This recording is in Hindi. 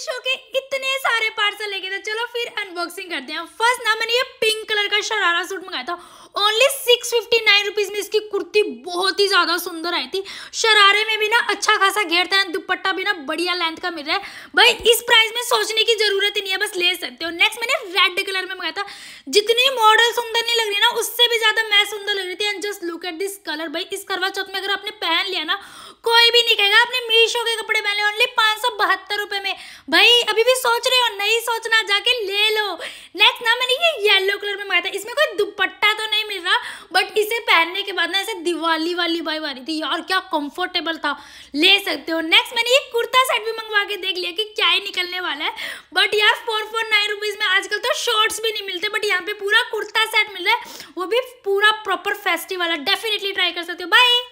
मीशो के इतने सारे पार्सल लेके थे तो चलो फिर अनबॉक्सिंग करते हैं फर्स्ट ना मैंने ये पिंक कलर का शरारा सूट मंगाया था only six fifty nine rupees में इसकी कुर्ती बहुत ही ज़्यादा सुंदर आई थी शरारे में भी ना अच्छा खासा घेरता है दुपट्टा भी ना बढ़िया लेंथ का मिल रहा है भाई इस प्राइस में सोचने की जरूरत ही नहीं है बस ले सकते हो नेक्स्ट मैंने रेड कलर में मंगाया था जितनी मॉडल सुंदर नहीं लग रही ना उससे भी ज़्यादा मैं सुंदर लग रही थी and just look at this colour भाई इस करवा चौथ में अगर आपने पहन लिया ना कोई भी नहीं कहेगा आपने मीशो के कपड़े पहने ओनली भाई अभी भी सोच रहे हो नहीं सोचना जाके ले लो नेक्स्ट ना मैंने ये येलो कलर में मंगाया था इसमें कोई दुपट्टा तो नहीं मिल रहा बट इसे पहनने के बाद ना ऐसे दिवाली वाली बाई वाली थी यार क्या कंफर्टेबल था ले सकते हो नेक्स्ट मैंने ये कुर्ता सेट भी मंगवा के देख लिया कि क्या ही निकलने वाला है बट यार फोर फोर नाइन रुपीज़ में आजकल तो शॉर्ट्स भी नहीं मिलते बट यहाँ पे पूरा कुर्ता सेट मिल रहा है वो भी पूरा प्रॉपर फेस्टिवल है डेफिनेटली ट्राई कर सकते हो बाई